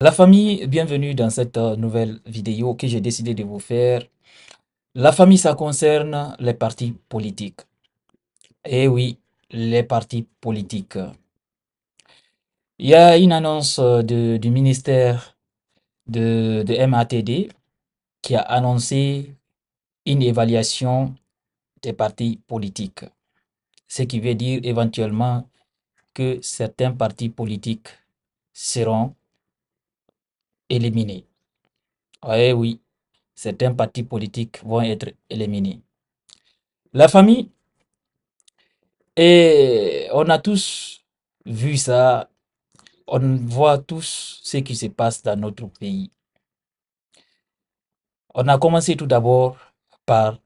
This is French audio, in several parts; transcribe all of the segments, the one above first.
La famille, bienvenue dans cette euh, nouvelle vidéo que j'ai décidé de vous faire. La famille, ça concerne les partis politiques. Eh oui, les partis politiques. Il y a une annonce euh, du ministère de, de MATD qui a annoncé une évaluation des partis politiques. Ce qui veut dire éventuellement que certains partis politiques seront éliminés. Oui, oui, certains partis politiques vont être éliminés. La famille, et on a tous vu ça, on voit tous ce qui se passe dans notre pays. On a commencé tout d'abord par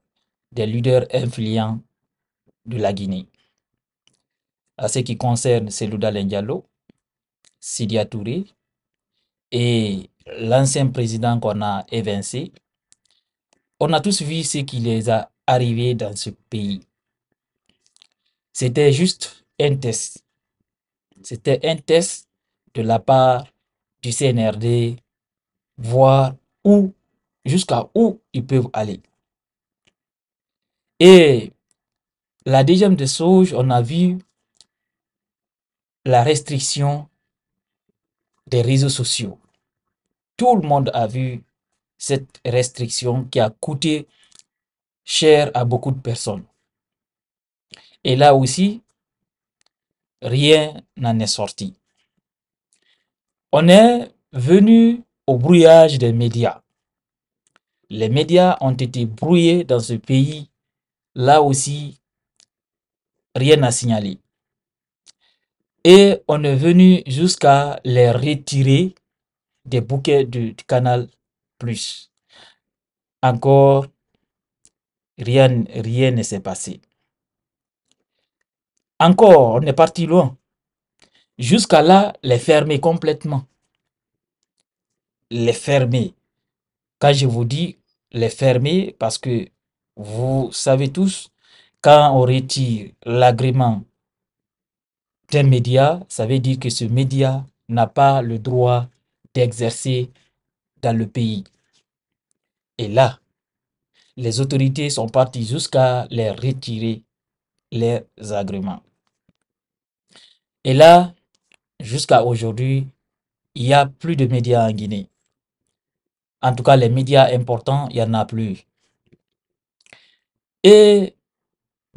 des leaders influents de la Guinée. À ce qui concerne Selouda Lendialo, Sidia Touré, et l'ancien président qu'on a évincé, on a tous vu ce qui les a arrivés dans ce pays. C'était juste un test. C'était un test de la part du CNRD, voir où, jusqu'à où ils peuvent aller. Et la deuxième des choses, on a vu la restriction des réseaux sociaux. Tout le monde a vu cette restriction qui a coûté cher à beaucoup de personnes. Et là aussi, rien n'en est sorti. On est venu au brouillage des médias. Les médias ont été brouillés dans ce pays. Là aussi, rien n'a signalé. Et on est venu jusqu'à les retirer des bouquets du, Canal Plus. Encore, rien, rien ne s'est passé. Encore, on est parti loin. Jusqu'à là, les fermer complètement. Les fermer. Quand je vous dis les fermer, parce que vous savez tous, quand on retire l'agrément d'un média, ça veut dire que ce média n'a pas le droit d'exercer dans le pays. Et là, les autorités sont parties jusqu'à les retirer les agréments. Et là, jusqu'à aujourd'hui, il y a plus de médias en Guinée. En tout cas, les médias importants, il n'y en a plus. Et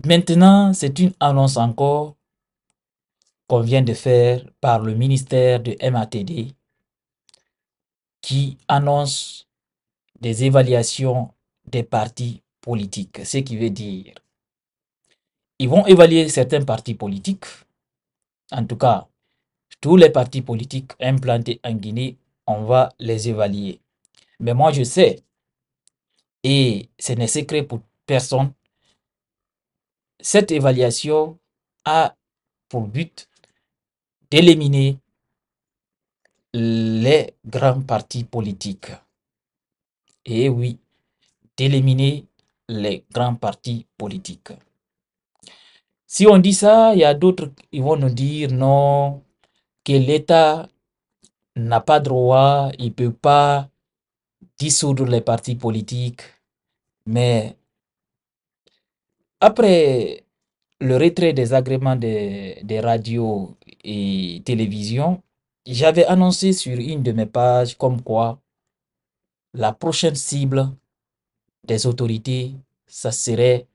maintenant, c'est une annonce encore qu'on vient de faire par le ministère de MATD qui annonce des évaluations des partis politiques. Ce qui veut dire, ils vont évaluer certains partis politiques, en tout cas, tous les partis politiques implantés en Guinée, on va les évaluer. Mais moi, je sais, et ce n'est secret pour personne, cette évaluation a pour but d'éliminer les grands partis politiques. Et oui, d'éliminer les grands partis politiques. Si on dit ça, il y a d'autres qui vont nous dire non, que l'État n'a pas droit, il peut pas dissoudre les partis politiques. Mais après le retrait des agréments des, des radios et télévisions, j'avais annoncé sur une de mes pages comme quoi la prochaine cible des autorités, ça serait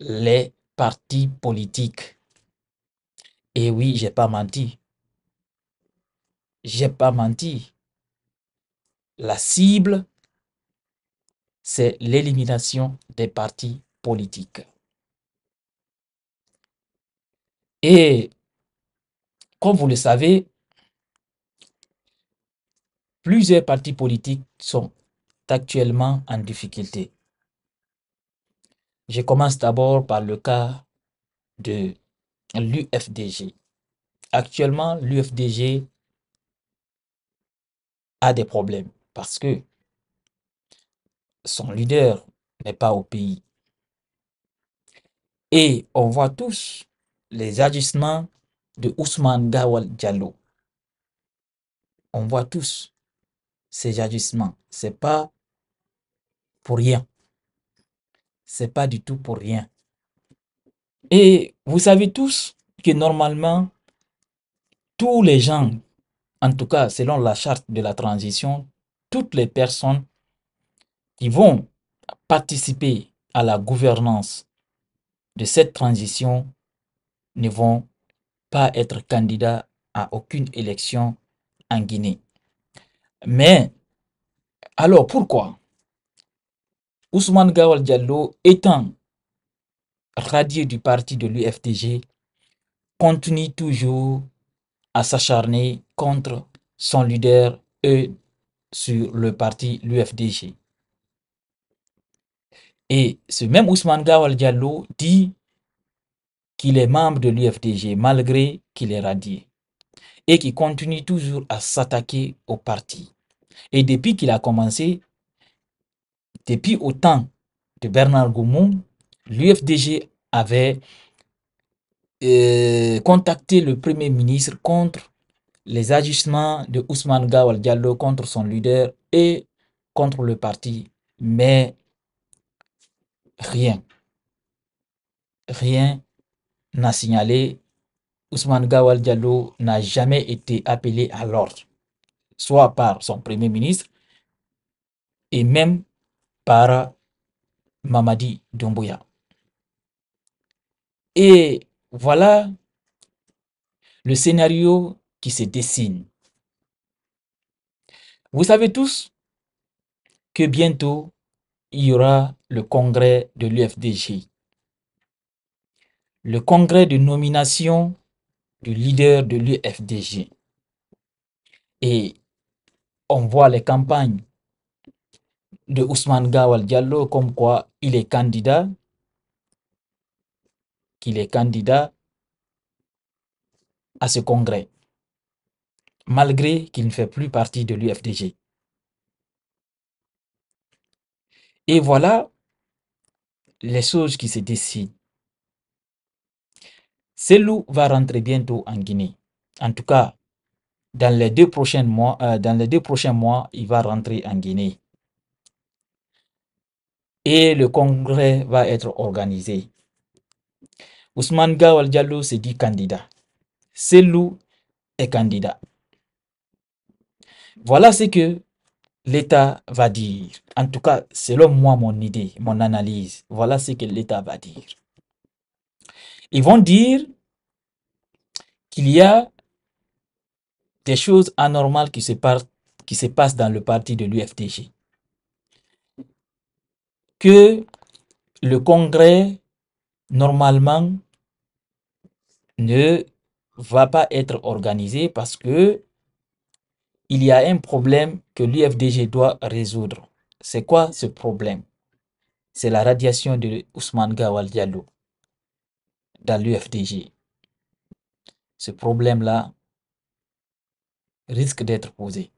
les partis politiques. Et oui, j'ai pas menti. J'ai pas menti. La cible, c'est l'élimination des partis politiques. Et comme vous le savez, plusieurs partis politiques sont actuellement en difficulté. Je commence d'abord par le cas de l'UFDG. Actuellement, l'UFDG a des problèmes parce que son leader n'est pas au pays. Et on voit tous les agissements de Ousmane Gawal Diallo. On voit tous ces agissements. C'est pas pour rien. C'est pas du tout pour rien. Et vous savez tous que normalement, tous les gens, en tout cas selon la charte de la transition, toutes les personnes qui vont participer à la gouvernance de cette transition ne vont être candidat à aucune élection en Guinée. Mais alors pourquoi Ousmane Gawal Diallo étant radié du parti de l'UFDG continue toujours à s'acharner contre son leader sur le parti l'UFDG. Et ce même Ousmane Gawal Diallo dit qu'il est membre de l'UFDG malgré qu'il est radié et qui continue toujours à s'attaquer au parti. Et depuis qu'il a commencé, depuis autant temps de Bernard Goumou, l'UFDG avait euh, contacté le Premier ministre contre les agissements de Ousmane Gawal Diallo contre son leader et contre le parti, mais rien. Rien n'a signalé, Ousmane Gawal Diallo n'a jamais été appelé à l'ordre, soit par son Premier ministre et même par Mamadi Doumbouya. Et voilà le scénario qui se dessine. Vous savez tous que bientôt, il y aura le congrès de l'UFDG le congrès de nomination du leader de l'UFDG. Et on voit les campagnes de Ousmane Gawal Diallo comme quoi il est candidat, qu'il est candidat à ce congrès, malgré qu'il ne fait plus partie de l'UFDG. Et voilà les choses qui se décident. Selou va rentrer bientôt en Guinée. En tout cas, dans les deux prochains mois, euh, dans les deux prochains mois, il va rentrer en Guinée. Et le congrès va être organisé. Ousmane Gawal Diallo se dit candidat. Selou est candidat. Voilà ce que l'État va dire. En tout cas, selon moi, mon idée, mon analyse, voilà ce que l'État va dire. Ils vont dire qu'il y a des choses anormales qui se, passent, qui se dans le parti de l'UFDG. Que le Congrès, normalement, ne va pas être organisé parce que il y a un problème que l'UFDG doit résoudre. C'est quoi ce problème C'est la radiation de Ousmane Gawal Diallo dans l'UFDG. Ce problème-là risque d'être posé.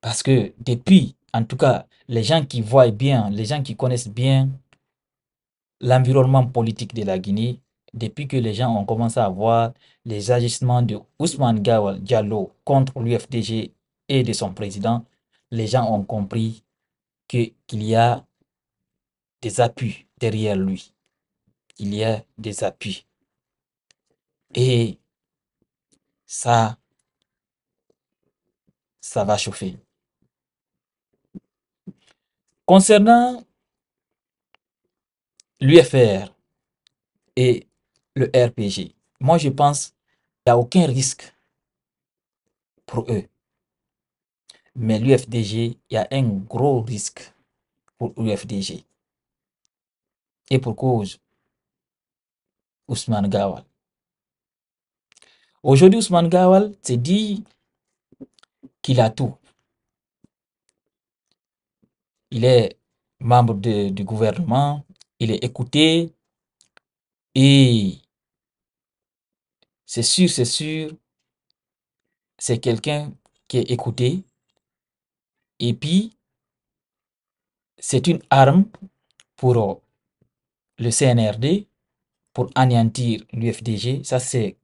Parce que depuis, en tout cas, les gens qui voient bien, les gens qui connaissent bien l'environnement politique de la Guinée, depuis que les gens ont commencé à voir les agissements de Ousmane Gawal Diallo contre l'UFDG et de son président, les gens ont compris qu'il y a des appuis derrière lui il y a des appuis. Et ça, ça va chauffer. Concernant l'UFR et le RPG, moi je pense qu'il n'y a aucun risque pour eux. Mais l'UFDG, il y a un gros risque pour l'UFDG. Et pour cause, Ousmane Gawal. Aujourd'hui, Ousmane Gawal s'est dit qu'il a tout. Il est membre du gouvernement, il est écouté et c'est sûr, c'est sûr, c'est quelqu'un qui est écouté et puis c'est une arme pour le CNRD pour anéantir l'UFDG, ça c'est,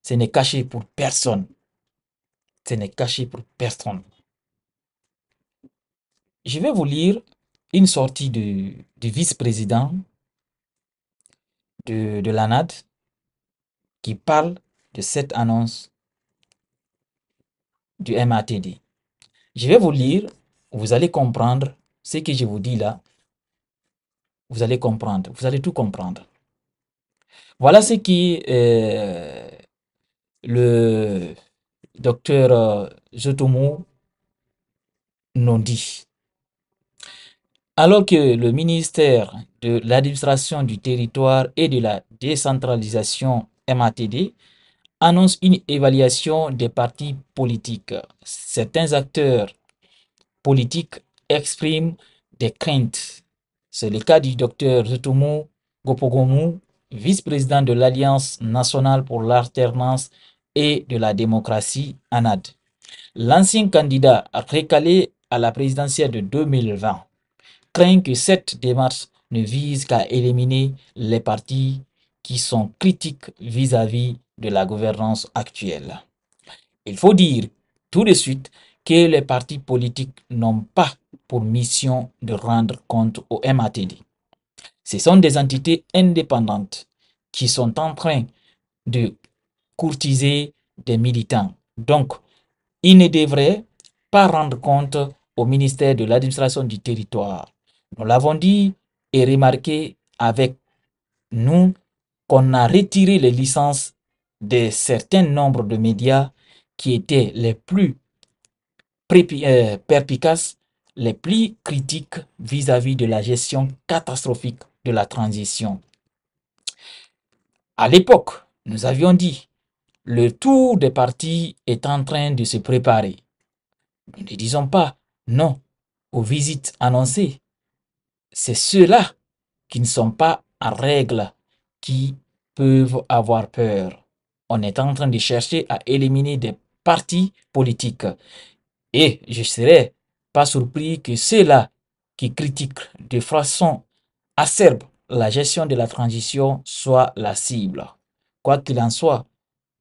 ce n'est caché pour personne. Ce n'est caché pour personne. Je vais vous lire une sortie du, vice-président de, de l'ANAD qui parle de cette annonce du MATD. Je vais vous lire, vous allez comprendre ce que je vous dis là. Vous allez comprendre, vous allez tout comprendre. Voilà ce qui euh, le docteur euh, Jotomo nous dit. Alors que le ministère de l'administration du territoire et de la décentralisation MATD annonce une évaluation des partis politiques, certains acteurs politiques expriment des craintes. C'est le cas du docteur Jotomo Gopogomu vice-président de l'Alliance nationale pour l'alternance et de la démocratie, ANAD. L'ancien candidat récalé à la présidentielle de 2020 craint que cette démarche ne vise qu'à éliminer les partis qui sont critiques vis-à-vis -vis de la gouvernance actuelle. Il faut dire tout de suite que les partis politiques n'ont pas pour mission de rendre compte au MATD. Ce sont des entités indépendantes qui sont en train de courtiser des militants. Donc, ils ne devraient pas rendre compte au ministère de l'administration du territoire. Nous l'avons dit et remarqué avec nous qu'on a retiré les licences de certains nombres de médias qui étaient les plus euh, perpicaces, les plus critiques vis-à-vis -vis de la gestion catastrophique de la transition. À l'époque, nous avions dit, le tour des partis est en train de se préparer. Nous ne disons pas non aux visites annoncées. C'est ceux-là qui ne sont pas en règle qui peuvent avoir peur. On est en train de chercher à éliminer des partis politiques. Et je serais pas surpris que ceux-là qui critiquent de façon acerbe, la gestion de la transition soit la cible. Quoi qu'il en soit,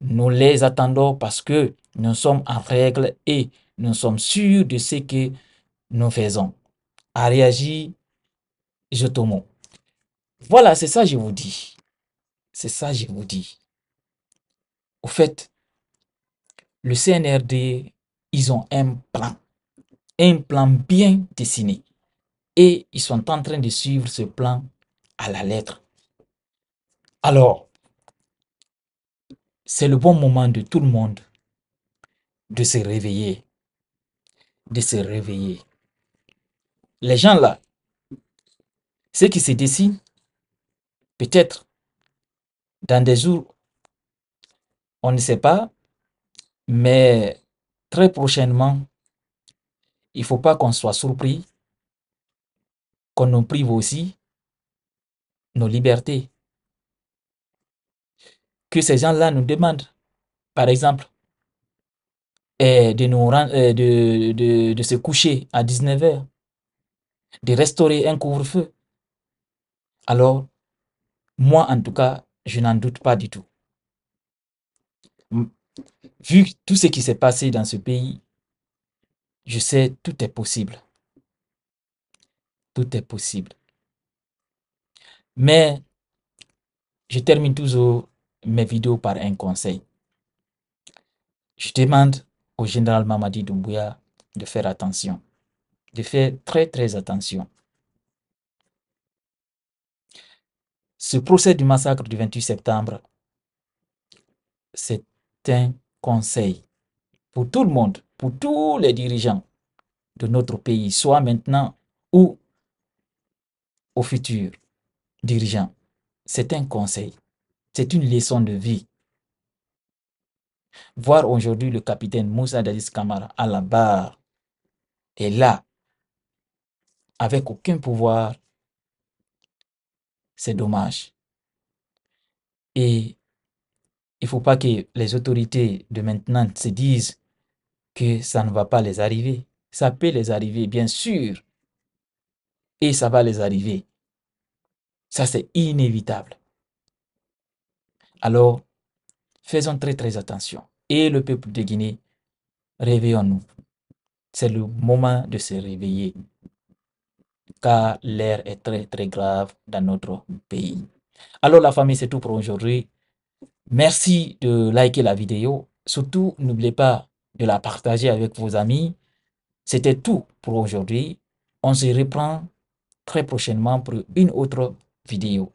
nous les attendons parce que nous sommes en règle et nous sommes sûrs de ce que nous faisons. A réagi tombe. Voilà, c'est ça que je vous dis. C'est ça que je vous dis. Au fait, le CNRD, ils ont un plan. Un plan bien dessiné et ils sont en train de suivre ce plan à la lettre. Alors, c'est le bon moment de tout le monde de se réveiller. De se réveiller. Les gens là, ceux qui se dessinent, peut-être dans des jours, on ne sait pas, mais très prochainement, il ne faut pas qu'on soit surpris qu'on nous prive aussi nos libertés. Que ces gens-là nous demandent, par exemple, et eh, de, nous rendre eh, de, de, se coucher à 19h, de restaurer un couvre-feu. Alors, moi en tout cas, je n'en doute pas du tout. Vu tout ce qui s'est passé dans ce pays, je sais tout est possible est possible. Mais je termine toujours mes vidéos par un conseil. Je demande au général Mamadi Doumbouya de faire attention, de faire très très attention. Ce procès du massacre du 28 septembre, c'est un conseil pour tout le monde, pour tous les dirigeants de notre pays, soit maintenant ou futur futurs dirigeants. C'est un conseil, c'est une leçon de vie. Voir aujourd'hui le capitaine Moussa Dadis Kamara à la barre et là, avec aucun pouvoir, c'est dommage. Et il ne faut pas que les autorités de maintenant se disent que ça ne va pas les arriver. Ça peut les arriver, bien sûr. Et ça va les arriver. Ça, c'est inévitable. Alors, faisons très très attention. Et le peuple de Guinée, réveillons-nous. C'est le moment de se réveiller, car l'air est très très grave dans notre pays. Alors la famille, c'est tout pour aujourd'hui. Merci de liker la vidéo. Surtout, n'oubliez pas de la partager avec vos amis. C'était tout pour aujourd'hui. On se reprend très prochainement pour une autre video